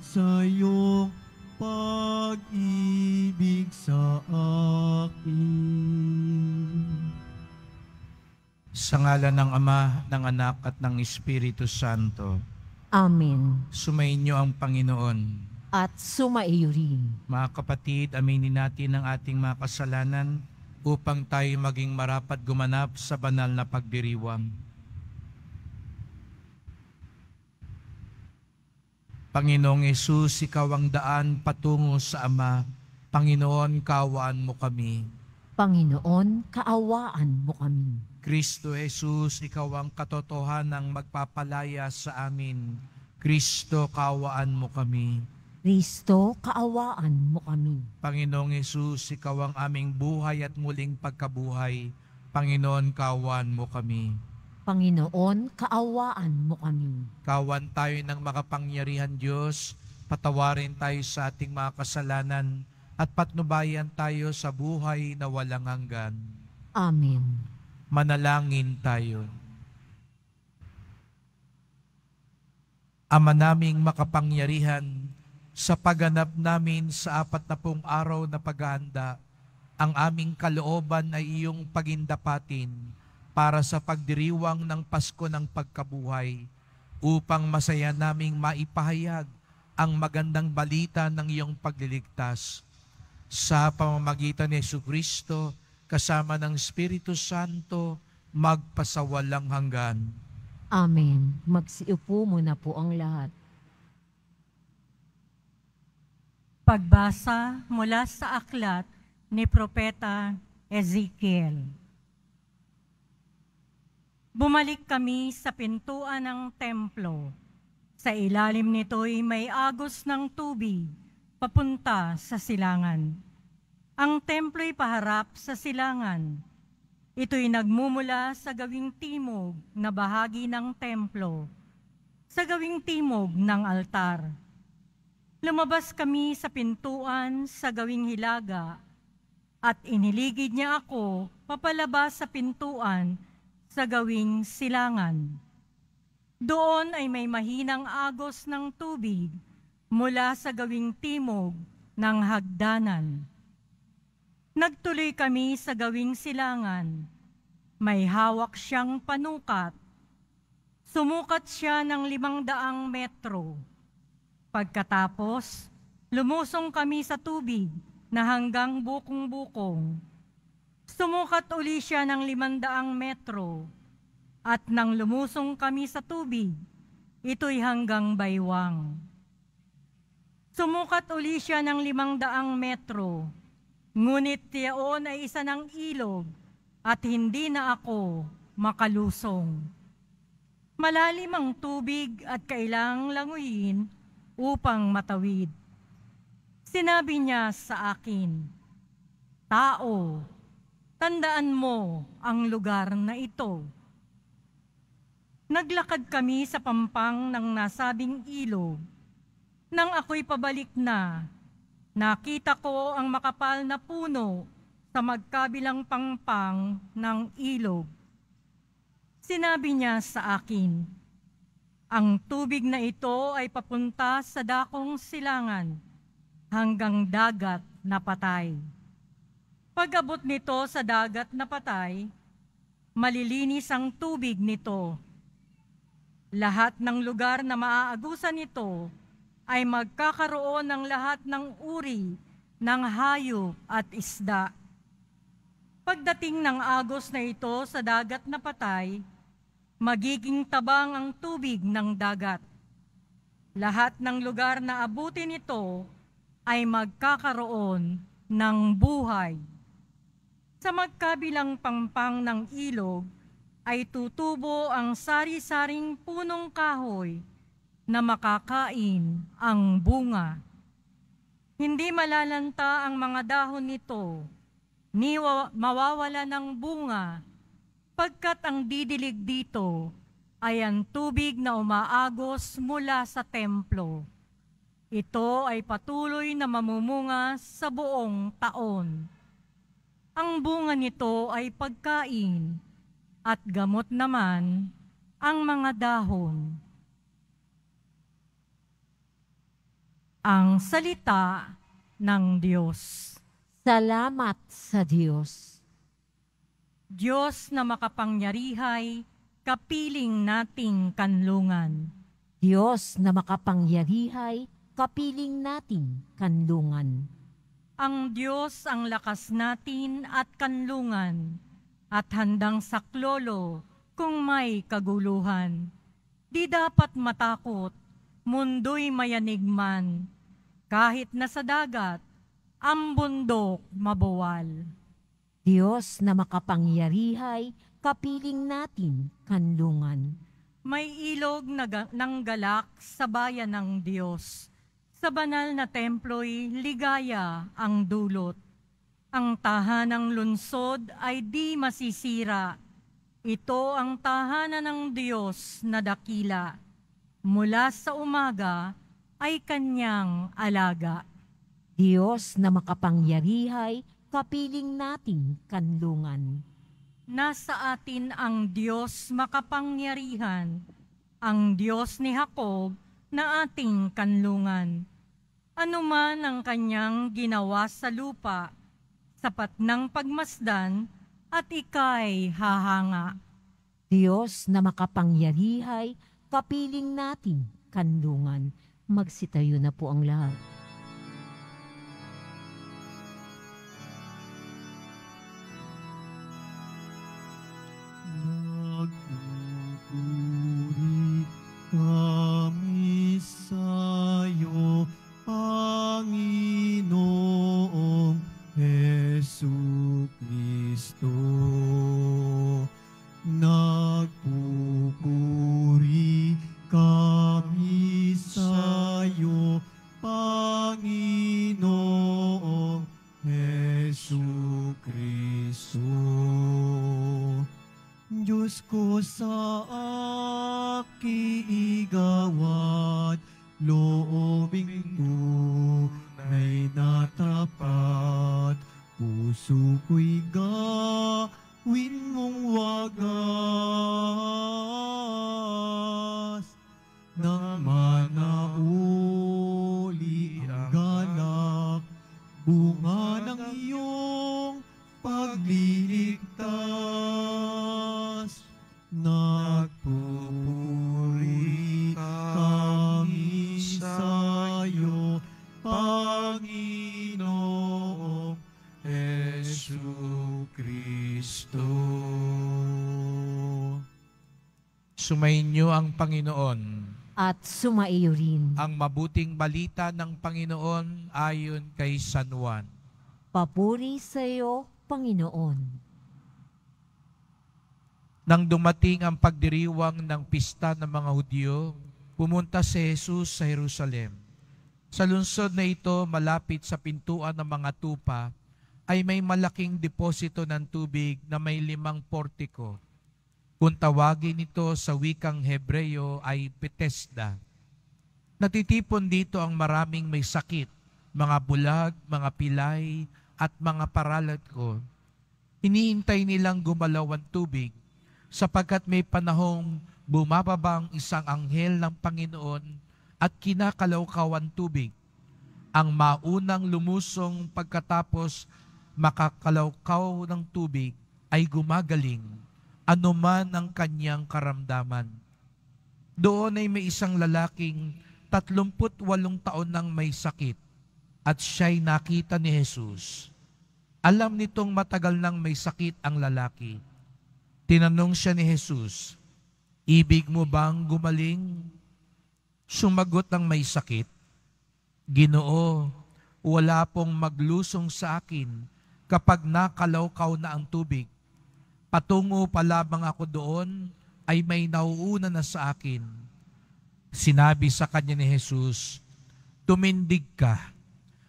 sa iyong pag-ibig sa akin. Sa ngalan ng Ama, ng Anak at ng Espiritu Santo. Amen. Sumainyo ang Panginoon at sumaiyo rin. Mga kapatid, aminin natin ang ating mga kasalanan upang tayo maging marapat gumanap sa banal na pagdiriwang. Panginoong Yesus, ikaw ang daan patungo sa Ama. Panginoon, kaawaan mo kami. Panginoon, kaawaan mo kami. Kristo Jesus, ikaw ang ng magpapalaya sa amin. Kristo, kaawaan mo kami. Kristo, kaawaan mo kami. Panginoong Yesus, ikaw ang aming buhay at muling pagkabuhay. Panginoon, kaawaan mo kami. Panginoon, kaawaan mo kami. Kawan tayo ng makapangyarihan Diyos, patawarin tayo sa ating mga kasalanan, at patnubayan tayo sa buhay na walang hanggan. Amen. Manalangin tayo. Ama naming makapangyarihan, sa pagganap namin sa apat na pong araw na paghahanda, ang aming kalooban ay iyong pagindapatin para sa pagdiriwang ng Pasko ng Pagkabuhay upang masaya naming maipahayag ang magandang balita ng iyong pagliligtas sa pamamagitan ni Yesu Kristo kasama ng Espiritu Santo magpasawalang hanggan. Amen. Magsiupo muna po ang lahat. Pagbasa mula sa aklat ni Propeta Ezekiel. Bumalik kami sa pintuan ng templo. Sa ilalim nito'y may agos ng tubig papunta sa silangan. Ang templo'y paharap sa silangan. Ito'y nagmumula sa gawing timog na bahagi ng templo, sa gawing timog ng altar. Lumabas kami sa pintuan sa gawing hilaga at iniligid niya ako papalabas sa pintuan sa gawing silangan. Doon ay may mahinang agos ng tubig mula sa gawing timog ng hagdanan. Nagtuloy kami sa gawing silangan. May hawak siyang panukat. Sumukat siya ng limang daang metro. Pagkatapos, lumusong kami sa tubig na hanggang bukong-bukong Sumukat uli siya ng limandaang metro at nang lumusong kami sa tubig, ito'y hanggang baywang. Sumukat uli siya ng limangdaang metro, ngunit tiyaon ay isa ng ilog at hindi na ako makalusong. Malalim ang tubig at kailangang languyin upang matawid. Sinabi niya sa akin, Tao, Tandaan mo ang lugar na ito. Naglakad kami sa pampang ng nasabing ilog. Nang ako'y pabalik na, nakita ko ang makapal na puno sa magkabilang pampang ng ilog. Sinabi niya sa akin, ang tubig na ito ay papunta sa dakong silangan hanggang dagat na patay. Pagabot nito sa dagat na patay, malilinis ang tubig nito. Lahat ng lugar na maaagusan nito ay magkakaroon ng lahat ng uri ng hayop at isda. Pagdating ng agos na ito sa dagat na patay, magiging tabang ang tubig ng dagat. Lahat ng lugar na abutin nito ay magkakaroon ng buhay. Sa magkabilang pampang ng ilog ay tutubo ang sari-saring punong kahoy na makakain ang bunga. Hindi malalanta ang mga dahon nito, ni mawawala ng bunga, pagkat ang didilig dito ay ang tubig na umaagos mula sa templo. Ito ay patuloy na mamumunga sa buong taon. Ang bunga nito ay pagkain, at gamot naman ang mga dahon. Ang salita ng Diyos. Salamat sa Diyos. Diyos na makapangyarihay, kapiling nating kanlungan. Diyos na makapangyarihay, kapiling nating kanlungan ang Diyos ang lakas natin at kanlungan, at handang saklolo kung may kaguluhan. Di dapat matakot, mundo'y mayanig man, kahit nasa dagat, ang bundok mabuwal. Diyos na makapangyarihay, kapiling natin kanlungan. May ilog na, ng galak sa bayan ng Diyos sa banal na templo'y ligaya ang dulot. Ang tahanan ng lunsod ay di masisira. Ito ang tahanan ng Diyos na dakila. Mula sa umaga ay kanyang alaga. Diyos na makapangyarihay, kapiling nating kanlungan. Nasa atin ang Diyos makapangyarihan, ang Diyos ni Jacob, na ating kanlungan. Ano man ang kanyang ginawa sa lupa, sapat ng pagmasdan at ikay hahanga. Diyos na makapangyarihay, kapiling natin, kanlungan. Magsitayo na po ang lahat. Sumainyo ang Panginoon. At sumaiyo rin. Ang mabuting balita ng Panginoon ayon kay San Juan. Papuri sa iyo, Panginoon. Nang dumating ang pagdiriwang ng pista ng mga Hudyo, pumunta si Jesus sa Jerusalem. Sa lungsod na ito, malapit sa pintuan ng mga tupa, ay may malaking deposito ng tubig na may limang portico. Kung tawagin ito sa wikang Hebreyo ay Petesda. Natitipon dito ang maraming may sakit, mga bulag, mga pilay, at mga paralat ko. Iniintay nilang gumalaw ang tubig sapagkat may panahong bumababang isang anghel ng Panginoon at kinakalawkaw tubig. Ang maunang lumusong pagkatapos makakalawkaw ng tubig ay gumagaling anuman ang kanyang karamdaman. Doon ay may isang lalaking 38 taon nang may sakit at siya'y nakita ni Jesus. Alam nitong matagal nang may sakit ang lalaki. Tinanong siya ni Jesus, Ibig mo bang gumaling? Sumagot ang may sakit, Ginoo, wala pong maglusong sa akin kapag nakalawkaw na ang tubig Patungo pa lamang ako doon ay may nauuna na sa akin. Sinabi sa kanya ni Jesus, Tumindig ka,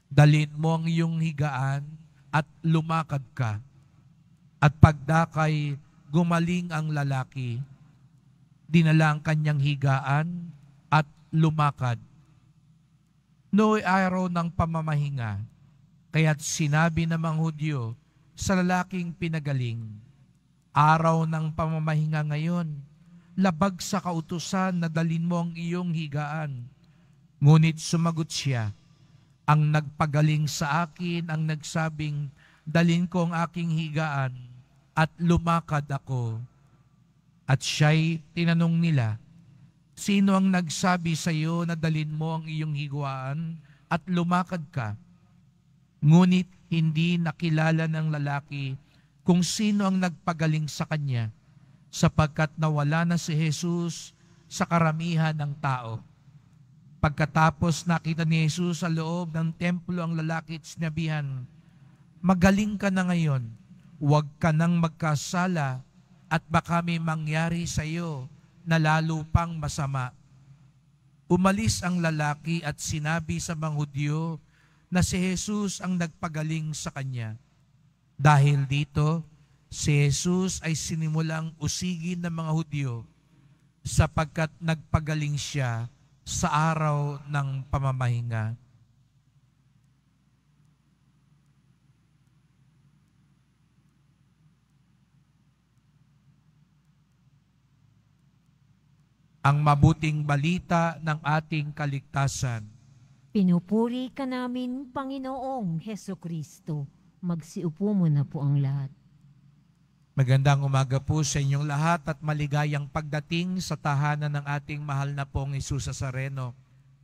dalin mo ang iyong higaan at lumakad ka. At pagdakay, gumaling ang lalaki. Dinala ang kanyang higaan at lumakad. Nooy araw ng pamamahinga, kaya't sinabi ng mga Hudyo sa lalaking pinagaling, Araw ng pamamahinga ngayon, labag sa kautusan na dalin mo ang iyong higaan. Ngunit sumagot siya, ang nagpagaling sa akin ang nagsabing, dalin ko ang aking higaan at lumakad ako. At siya'y tinanong nila, Sino ang nagsabi sa iyo na dalin mo ang iyong higuan at lumakad ka? Ngunit hindi nakilala ng lalaki kung sino ang nagpagaling sa kanya sapagkat nawala na si Jesus sa karamihan ng tao. Pagkatapos nakita ni Jesus sa loob ng templo ang lalaki at sinabihan, Magaling ka na ngayon, huwag ka nang magkasala at baka may mangyari sa iyo na lalo pang masama. Umalis ang lalaki at sinabi sa mga Hudyo na si Jesus ang nagpagaling sa kanya. Dahil dito, si Jesus ay sinimulang usigin ng mga Hudyo sapagkat nagpagaling siya sa araw ng pamamahinga. Ang mabuting balita ng ating kaligtasan. Pinupuri ka namin, Panginoong Heso Kristo magsiupo muna po ang lahat. Magandang umaga po sa inyong lahat at maligayang pagdating sa tahanan ng ating mahal na pong Isus Sareno.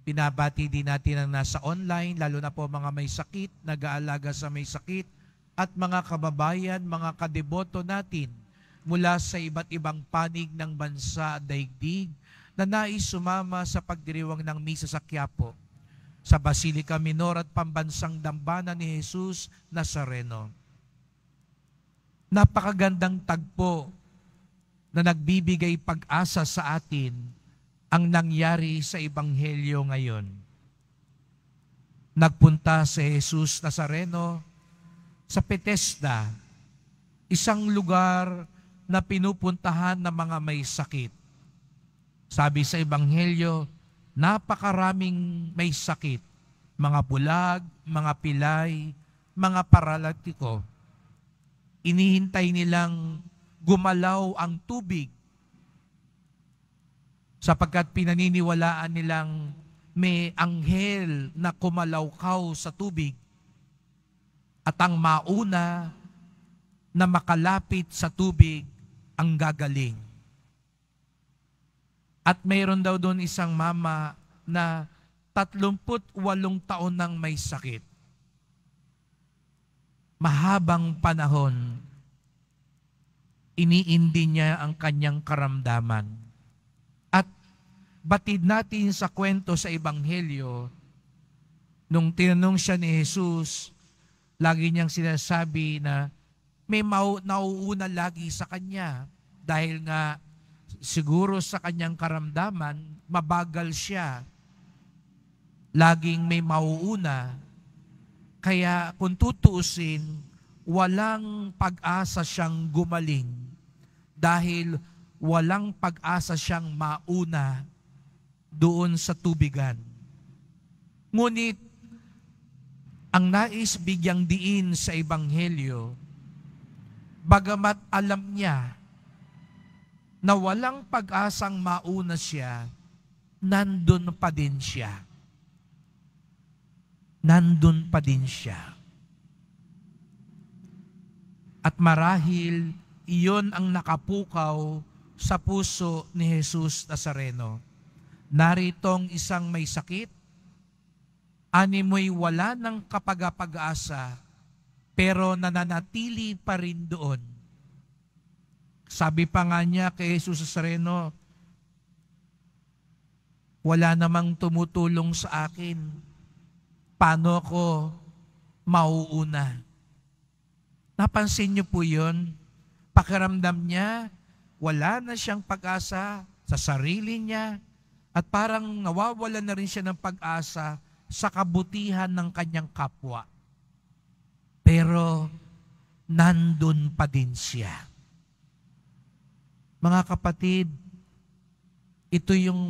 Pinabati din natin ang nasa online, lalo na po mga may sakit, nag-aalaga sa may sakit, at mga kababayan, mga kadeboto natin mula sa iba't ibang panig ng bansa at daigdig na nais sumama sa pagdiriwang ng misa sa Quiapo sa Basilica Minor at pambansang dambana ni Jesus Nazareno. Napakagandang tagpo na nagbibigay pag-asa sa atin ang nangyari sa Ebanghelyo ngayon. Nagpunta si Jesus Nazareno sa Petesda, isang lugar na pinupuntahan ng mga may sakit. Sabi sa Ebanghelyo, napakaraming may sakit, mga bulag, mga pilay, mga paralatiko. Inihintay nilang gumalaw ang tubig sapagkat pinaniniwalaan nilang may anghel na kumalawkaw sa tubig at ang mauna na makalapit sa tubig ang gagaling. At mayroon daw doon isang mama na 38 taon nang may sakit. Mahabang panahon, iniindi niya ang kanyang karamdaman. At batid natin sa kwento sa Ebanghelyo, nung tinanong siya ni Jesus, lagi niyang sinasabi na may nauuna lagi sa kanya dahil nga Siguro sa kanyang karamdaman, mabagal siya. Laging may mauuna. Kaya kung tutuusin, walang pag-asa siyang gumaling dahil walang pag-asa siyang mauna doon sa tubigan. Ngunit, ang nais bigyang diin sa Ebanghelyo, bagamat alam niya na walang pag-asang mauna siya, nandun pa din siya. Nandun pa din siya. At marahil, iyon ang nakapukaw sa puso ni Jesus Nazareno. Naritong isang may sakit, animoy wala ng kapagapag-asa, pero nananatili pa rin doon sabi pa nga niya kay Jesus Sereno, wala namang tumutulong sa akin. Paano ko mauuna? Napansin niyo po yun? Pakiramdam niya, wala na siyang pag-asa sa sarili niya at parang nawawala na rin siya ng pag-asa sa kabutihan ng kanyang kapwa. Pero nandun pa din siya. Mga kapatid, ito yung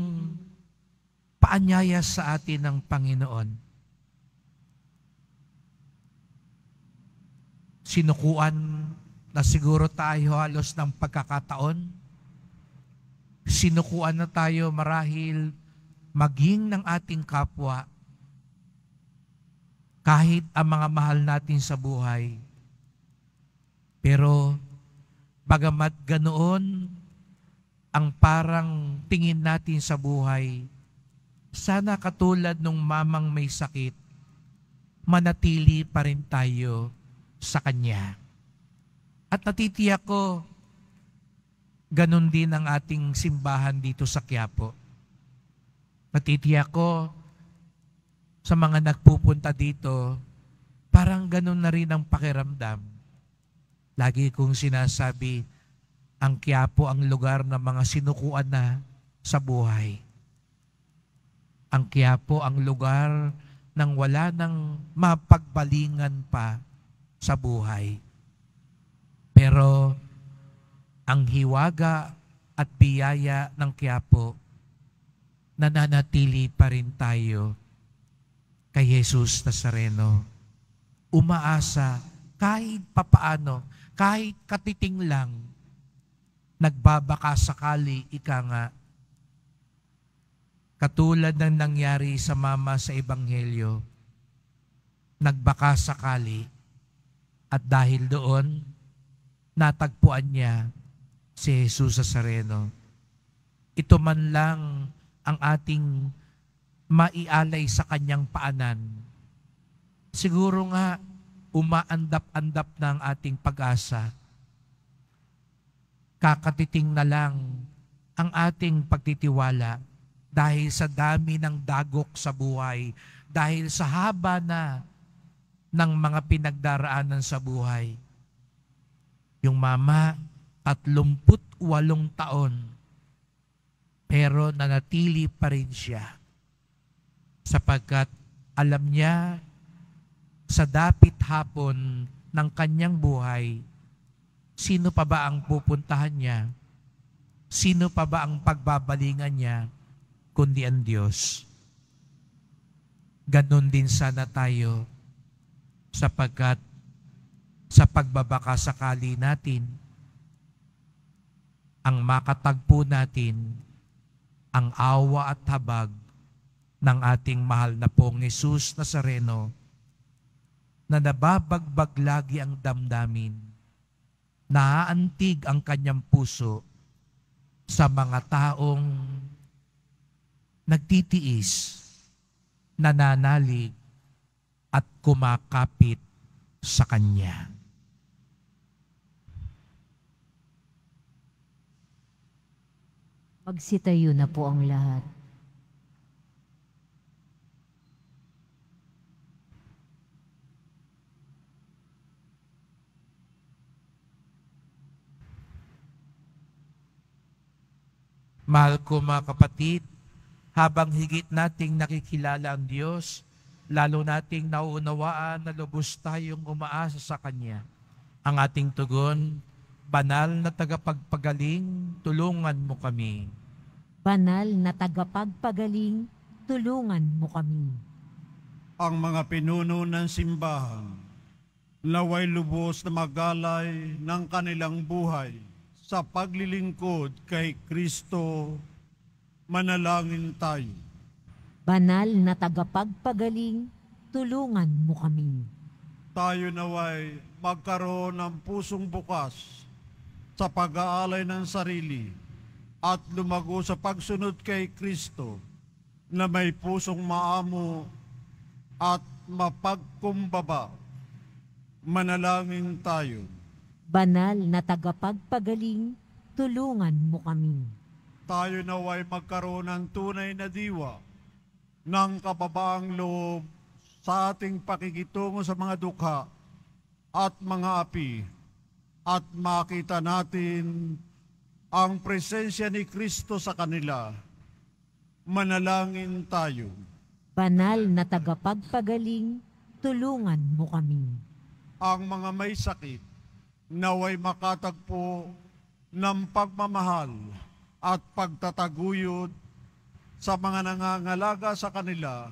paanyaya sa atin ng Panginoon. Sinukuan na siguro tayo halos ng pagkakataon. Sinukuan na tayo marahil maging ng ating kapwa kahit ang mga mahal natin sa buhay. Pero bagamat ganoon, ang parang tingin natin sa buhay, sana katulad nung mamang may sakit, manatili pa rin tayo sa Kanya. At natitiyak ko, ganun din ang ating simbahan dito sa Quiapo. Natitiyak ko, sa mga nagpupunta dito, parang ganun na rin ang pakiramdam. Lagi kong sinasabi, ang Quiapo ang lugar ng mga sinukuan na sa buhay. Ang Quiapo ang lugar ng wala ng mapagbalingan pa sa buhay. Pero ang hiwaga at biyaya ng Quiapo, nananatili pa rin tayo kay Jesus Nazareno. Umaasa kahit papaano, kahit katiting lang, nagbabaka sakali ika nga katulad ng nangyari sa mama sa ebanghelyo nagbaka sakali at dahil doon natagpuan niya si Jesus sa Sareno ito man lang ang ating maialay sa kanyang paanan siguro nga umaandap-andap ng ating pag-asa kakatiting na lang ang ating pagtitiwala dahil sa dami ng dagok sa buhay, dahil sa haba na ng mga pinagdaraanan sa buhay. Yung mama, at lumput walong taon, pero nanatili pa rin siya sapagkat alam niya sa dapit hapon ng kanyang buhay Sino pa ba ang pupuntahan niya? Sino pa ba ang pagbabalingan niya? Kundi ang Diyos. Ganon din sana tayo sapagkat sa pagbabaka sakali natin, ang makatagpo natin ang awa at habag ng ating mahal na pong Jesus Nazareno na nababagbag lagi ang damdamin naaantig ang kanyang puso sa mga taong nagtitiis, nananalig, at kumakapit sa Kanya. Magsitayo na po ang lahat. Mahal ko mga kapatid, habang higit nating nakikilala ang Diyos, lalo nating nauunawaan na lubos tayong umaasa sa Kanya. Ang ating tugon, banal na tagapagpagaling, tulungan mo kami. Banal na tagapagpagaling, tulungan mo kami. Ang mga pinuno ng simbahan, naway lubos na magalay ng kanilang buhay sa paglilingkod kay Kristo, manalangin tayo. Banal na tagapagpagaling, tulungan mo kami. Tayo naway magkaroon ng pusong bukas sa pag-aalay ng sarili at lumago sa pagsunod kay Kristo na may pusong maamo at mapagkumbaba. Manalangin tayo. Banal na tagapagpagaling, tulungan mo kami. Tayo naway magkaroon ng tunay na diwa ng kababaang loob sa ating pakikitungo sa mga dukha at mga api at makita natin ang presensya ni Kristo sa kanila. Manalangin tayo. Banal na tagapagpagaling, tulungan mo kami. Ang mga may sakit, naway makatagpo ng pagmamahal at pagtataguyod sa mga nangangalaga sa kanila,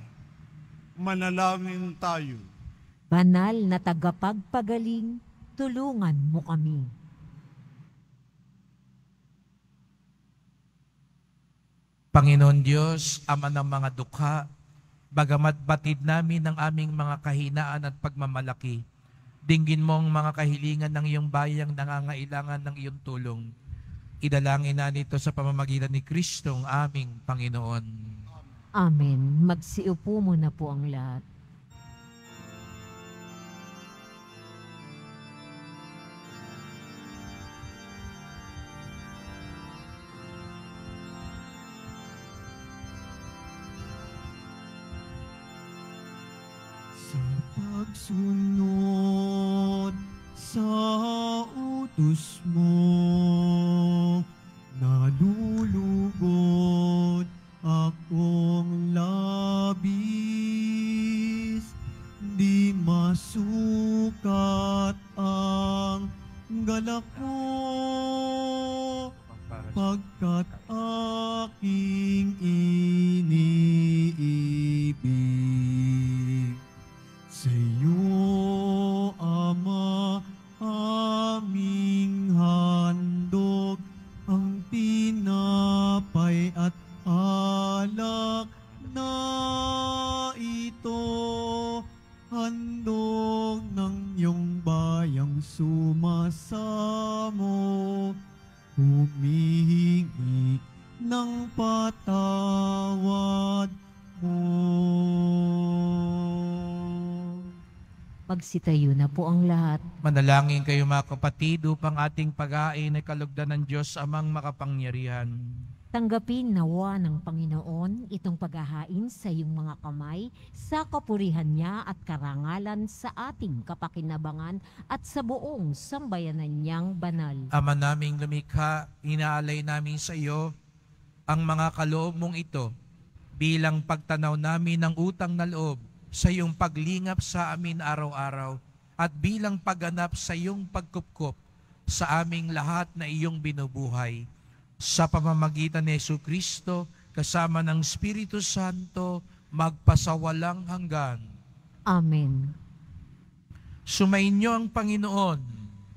manalangin tayo. Banal na tagapagpagaling, tulungan mo kami. Panginoon Diyos, Ama ng mga dukha, bagamat batid namin ang aming mga kahinaan at pagmamalaki, Dinggin mo ang mga kahilingan ng iyong bayang nangangailangan ng iyong tulong. Idalangin na nito sa pamamagitan ni Kristo ang aming Panginoon. Amen. Magsiupo muna po ang lahat. Sa pagsunod sa utos mo. Magsitayo na po ang lahat. Manalangin kayo mga kapatid upang ating pag-ain ay kalugdan ng Diyos amang makapangyarihan. Tanggapin nawa ng Panginoon itong paghahain sa iyong mga kamay sa kapurihan niya at karangalan sa ating kapakinabangan at sa buong sambayanan niyang banal. Ama naming lumikha, inaalay namin sa iyo ang mga kaloob mong ito bilang pagtanaw namin ng utang na loob sa iyong paglingap sa amin araw-araw at bilang pagganap sa iyong pagkupkop sa aming lahat na iyong binubuhay. Sa pamamagitan ni Yesu Kristo, kasama ng Espiritu Santo, magpasawalang hanggan. Amen. Sumainyo ang Panginoon.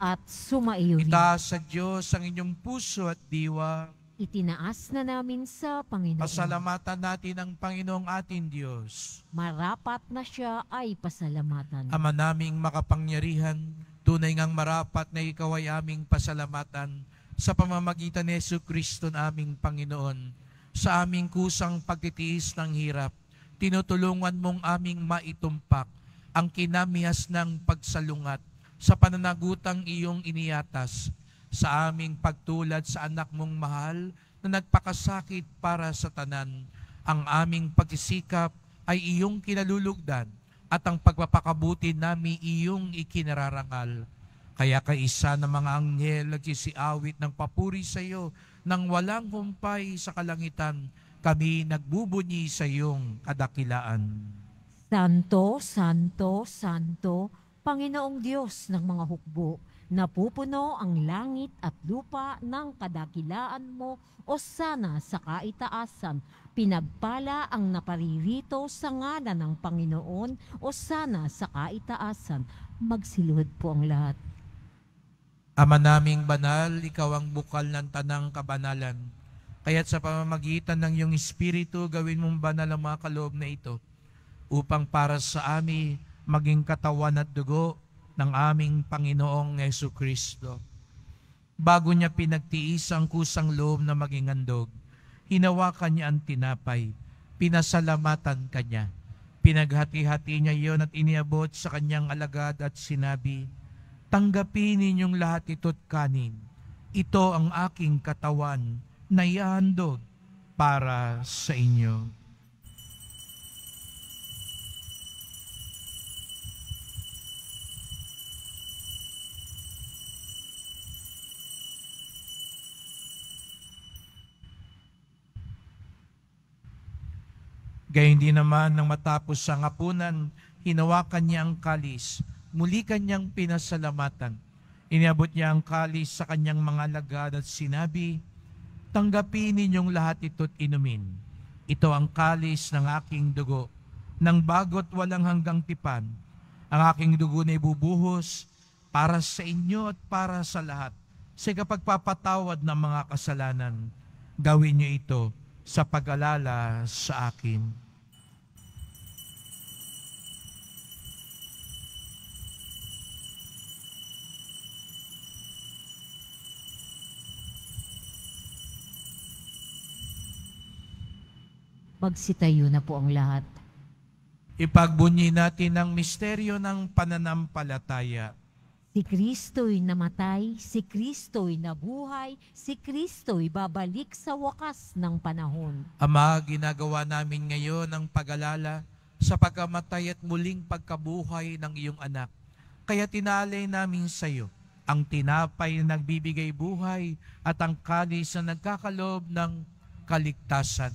At sumaiyo. Itaas sa Diyos ang inyong puso at diwa itinaas na namin sa Panginoon. Pasalamatan natin ang Panginoong ating Diyos. Marapat na siya ay pasalamatan. Ama naming makapangyarihan, tunay ngang marapat na ikaw ay aming pasalamatan sa pamamagitan ni Yesu Kristo na aming Panginoon. Sa aming kusang pagtitiis ng hirap, tinutulungan mong aming maitumpak ang kinamihas ng pagsalungat sa pananagutang iyong iniyatas sa aming pagtulad sa anak mong mahal na nagpakasakit para sa tanan. Ang aming pagsisikap ay iyong kinalulugdan at ang pagpapakabuti namin iyong ikinararangal. Kaya kaisa ng mga anghel nagsisiawit ng papuri sa iyo nang walang humpay sa kalangitan, kami nagbubunyi sa iyong kadakilaan. Santo, Santo, Santo, Panginoong Diyos ng mga hukbo, Napupuno ang langit at lupa ng kadakilaan mo o sana sa kaitaasan. Pinagpala ang naparirito sa ngala ng Panginoon o sana sa kaitaasan. Magsiluhod po ang lahat. Ama naming banal, ikaw ang bukal ng tanang kabanalan. Kaya't sa pamamagitan ng iyong Espiritu, gawin mong banal ang mga kaloob na ito upang para sa amin maging katawan at dugo ng aming Panginoong Yesu Kristo. Bago niya pinagtiis ang kusang loob na maging andog, hinawakan niya ang tinapay, pinasalamatan kanya. Pinaghati-hati niya iyon at iniabot sa kanyang alagad at sinabi, Tanggapin ninyong lahat ito't kanin. Ito ang aking katawan na iaandog para sa inyo. Kaya hindi naman nang matapos ang hapunan, hinawakan niya ang kalis, muli kanyang pinasalamatan. Iniabot niya ang kalis sa kanyang mga lagad at sinabi, Tanggapin ninyong lahat ito't inumin. Ito ang kalis ng aking dugo, ng bagot walang hanggang tipan. Ang aking dugo na ibubuhos para sa inyo at para sa lahat sa kapagpapatawad ng mga kasalanan. Gawin niyo ito sa pag-alala sa akin. magsitayo na po ang lahat. Ipagbunyi natin ang misteryo ng pananampalataya. Si Kristo'y namatay, si Kristo'y nabuhay, si Kristo'y babalik sa wakas ng panahon. Ama, ginagawa namin ngayon ang pag-alala sa pagkamatay at muling pagkabuhay ng iyong anak. Kaya tinalay namin sa iyo ang tinapay na nagbibigay buhay at ang kalis na nagkakalob ng kaligtasan.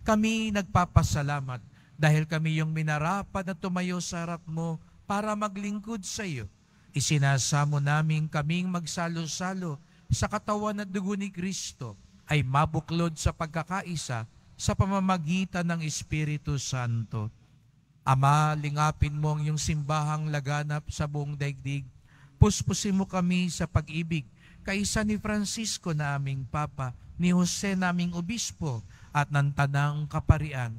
Kami nagpapasalamat dahil kami yung minarapat na tumayo sa harap mo para maglingkod sa iyo. Isinasamo namin kaming magsalo-salo sa katawan at dugo ni Kristo ay mabuklod sa pagkakaisa sa pamamagitan ng Espiritu Santo. Ama, lingapin mo ang iyong simbahang laganap sa buong daigdig. Puspusin mo kami sa pag-ibig, kaisa ni Francisco na aming Papa, ni Jose naming Obispo, at ng tanang kaparian.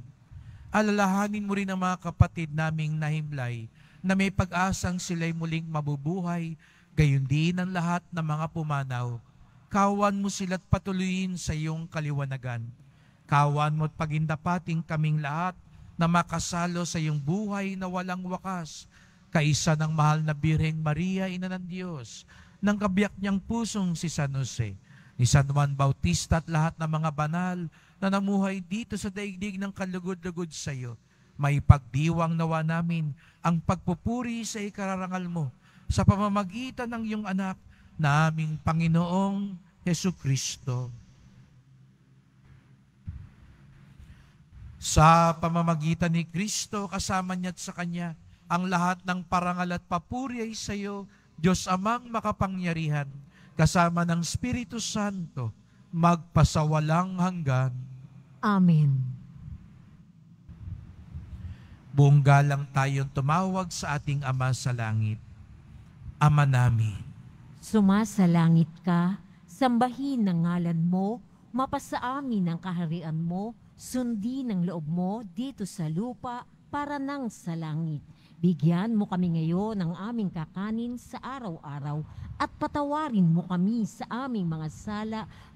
Alalahanin mo rin ang mga kapatid naming nahimlay na may pag-asang sila'y muling mabubuhay, gayon din ang lahat ng mga pumanaw. Kawan mo sila't patuloyin sa iyong kaliwanagan. Kawan mo't pagindapating kaming lahat na makasalo sa iyong buhay na walang wakas, kaisa ng mahal na Birheng Maria, Ina ng Diyos, ng kabiyak niyang pusong si San Jose, ni San Juan Bautista at lahat ng mga banal, na namuhay dito sa daigdig ng kalugod-lugod sa iyo. May pagdiwang nawa namin ang pagpupuri sa ikararangal mo sa pamamagitan ng iyong anak na aming Panginoong Yesu Kristo. Sa pamamagitan ni Kristo, kasama niya at sa Kanya, ang lahat ng parangal at papuri ay sa iyo, Diyos amang makapangyarihan, kasama ng Espiritu Santo, magpasawalang hanggan. Amen. Buong galang tayong tumawag sa ating Ama sa Langit. Ama namin. Sumasalangit ka, sambahin ang ngalan mo, mapasaamin ang kaharian mo, sundin ang loob mo dito sa lupa para nang sa langit. Bigyan mo kami ngayon ng aming kakanin sa araw-araw at patawarin mo kami sa aming mga sala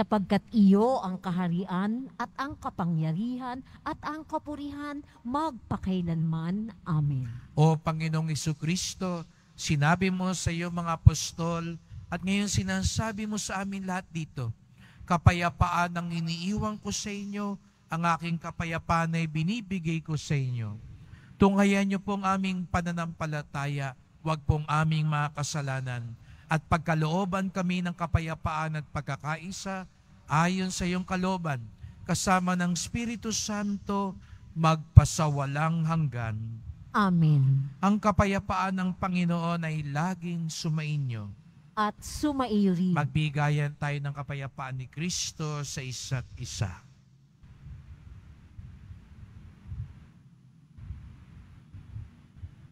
sapagkat iyo ang kaharian at ang kapangyarihan at ang kapurihan magpakailanman. Amen. O Panginoong Iso Kristo, sinabi mo sa iyo mga apostol at ngayon sinasabi mo sa amin lahat dito, kapayapaan ang iniiwan ko sa inyo, ang aking kapayapaan ay binibigay ko sa inyo. Tunghayan niyo pong aming pananampalataya, huwag pong aming mga kasalanan at pagkalooban kami ng kapayapaan at pagkakaisa ayon sa iyong kalooban, kasama ng Espiritu Santo, magpasawalang hanggan. Amen. Ang kapayapaan ng Panginoon ay laging sumainyo. At sumaiyo Magbigayan tayo ng kapayapaan ni Kristo sa isa't isa.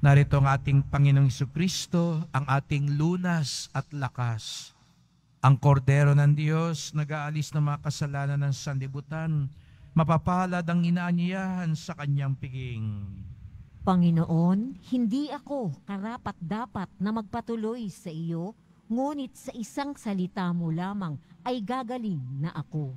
Narito ang ating Panginoong Kristo, ang ating lunas at lakas. Ang kordero ng Diyos, nag-aalis ng mga kasalanan ng sanlibutan, mapapalad ang inaanyayahan sa kanyang piging. Panginoon, hindi ako karapat-dapat na magpatuloy sa iyo, ngunit sa isang salita mo lamang ay gagaling na ako.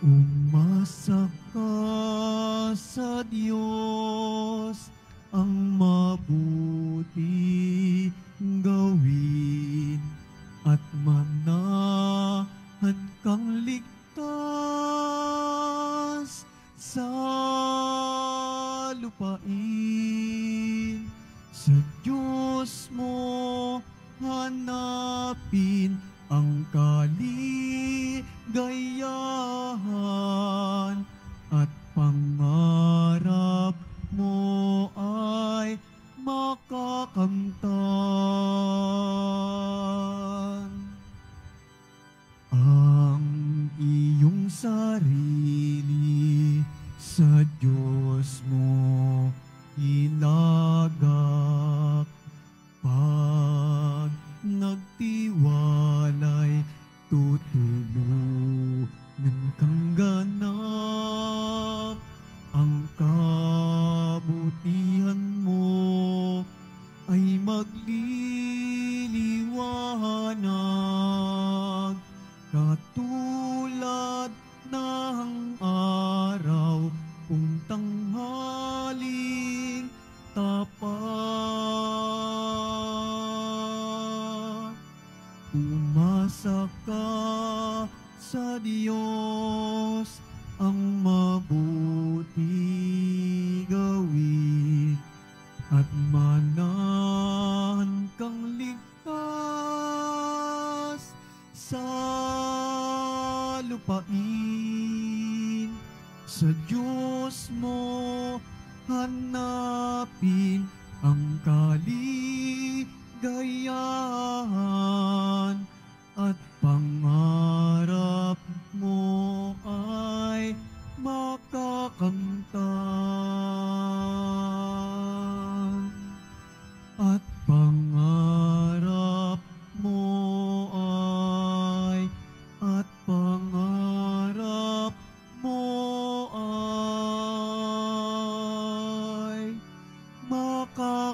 Umasa ka sa Diyos.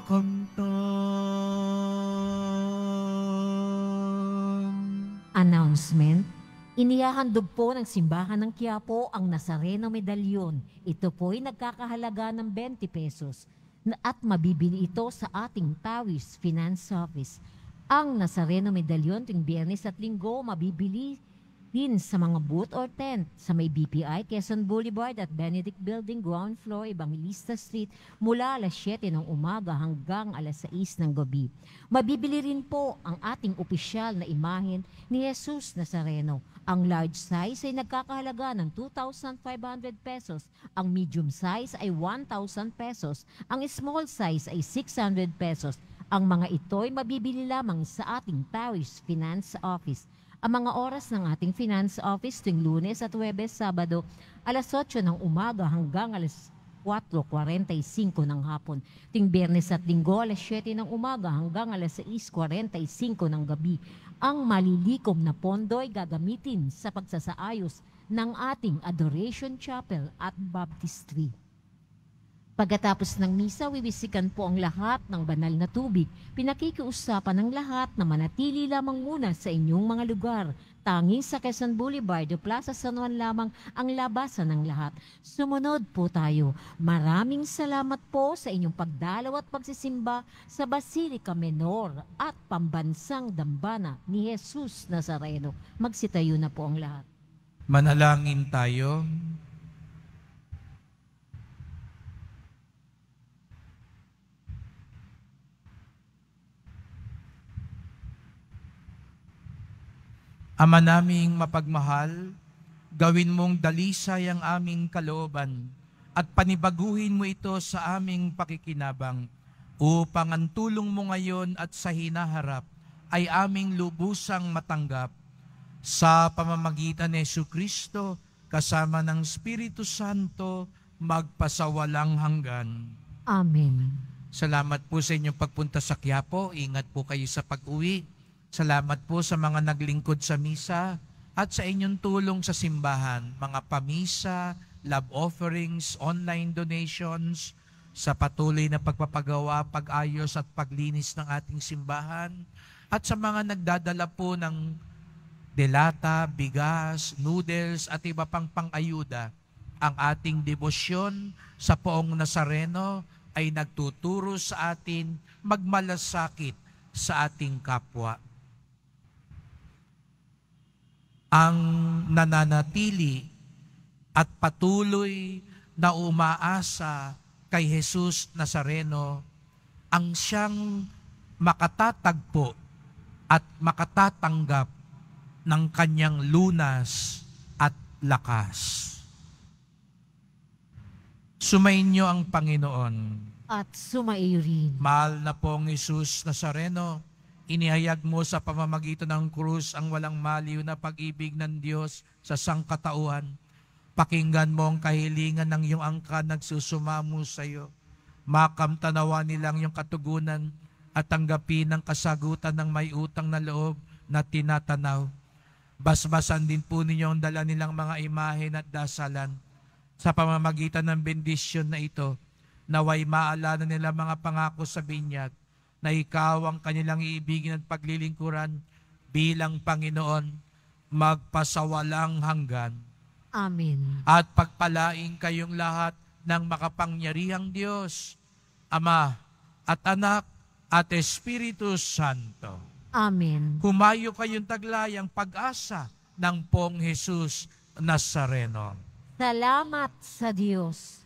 kakantan. Announcement, inihahandog po ng Simbahan ng Quiapo ang Nazareno Medallion. Ito po'y nagkakahalaga ng 20 pesos at mabibili ito sa ating Tawis Finance Office. Ang Nazareno Medallion tuwing biyernes at linggo mabibili pin sa mga booth or tent sa may BPI, Quezon Boulevard at Benedict Building, ground floor, Ibangilista Street mula alas 7 ng umaga hanggang alas 6 ng gabi. Mabibili rin po ang ating opisyal na imahen ni Jesus Nazareno. Ang large size ay nagkakahalaga ng 2,500 pesos. Ang medium size ay 1,000 pesos. Ang small size ay 600 pesos. Ang mga ito ay mabibili lamang sa ating Parish Finance Office ang mga oras ng ating finance office tuwing lunes at webes, sabado, alas 8 ng umaga hanggang alas 4.45 ng hapon. Ting biyernes at linggo, alas 7 ng umaga hanggang alas 6.45 ng gabi. Ang malilikom na pondo ay gagamitin sa pagsasaayos ng ating Adoration Chapel at Baptistry. Pagkatapos ng misa, wiwisikan po ang lahat ng banal na tubig. Pinakikiusapan ng lahat na manatili lamang muna sa inyong mga lugar. Tanging sa Quezon Boulevard o Plaza San Juan lamang ang labasan ng lahat. Sumunod po tayo. Maraming salamat po sa inyong pagdalaw at pagsisimba sa Basilica Menor at Pambansang Dambana ni Jesus Nazareno. Magsitayo na po ang lahat. Manalangin tayo. Ama naming mapagmahal, gawin mong dalisay ang aming kalooban at panibaguhin mo ito sa aming pakikinabang upang ang tulong mo ngayon at sa hinaharap ay aming lubusang matanggap sa pamamagitan ni Yesu Kristo kasama ng Espiritu Santo magpasawalang hanggan. Amen. Salamat po sa inyong pagpunta sa Quiapo. Ingat po kayo sa pag-uwi. Salamat po sa mga naglingkod sa misa at sa inyong tulong sa simbahan, mga pamisa, love offerings, online donations, sa patuloy na pagpapagawa, pag-ayos at paglinis ng ating simbahan, at sa mga nagdadala po ng delata, bigas, noodles at iba pang pangayuda, ang ating debosyon sa poong Nazareno ay nagtuturo sa atin magmalasakit sa ating kapwa ang nananatili at patuloy na umaasa kay Jesus Nazareno ang siyang makatatagpo at makatatanggap ng kanyang lunas at lakas. Sumayin ang Panginoon. At sumaiyo rin. Mahal na pong Isus Nazareno, Inihayag mo sa pamamagitan ng krus ang walang maliw na pag-ibig ng Diyos sa sangkatauhan. Pakinggan mo ang kahilingan ng iyong angka nagsusumamo sa iyo. Makamtanawa nilang iyong katugunan at tanggapin ang kasagutan ng may utang na loob na tinatanaw. Basbasan din po ninyo ang dala nilang mga imahe at dasalan sa pamamagitan ng bendisyon na ito naway maalala nila mga pangako sa binyag na ikaw ang kanilang iibigin at paglilingkuran bilang Panginoon magpasawalang hanggan. Amen. At pagpalain kayong lahat ng makapangyarihang Diyos, Ama at Anak at Espiritu Santo. Amen. Humayo kayong taglayang pag-asa ng pong Jesus Nazareno. Salamat sa Diyos.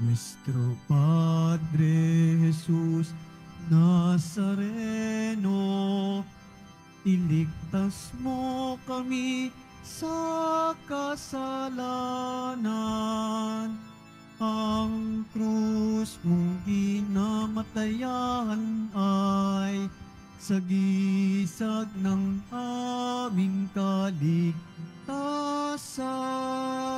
Nuestro Padre Jesús Nazareno, iligtas mo kami sa kasalanan. Ang krus mong ginamatayan ay sagisag ng aming kaligtasan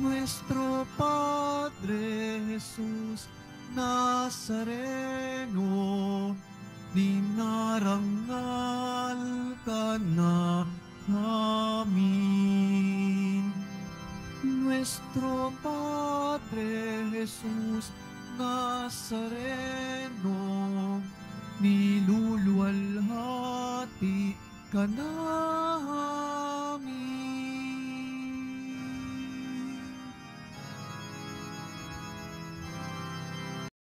nuestro Padre Jesús Nazareno, dinarangal ka na namin. Nuestro Padre Jesús Nazareno, niluluwalhati ka namin.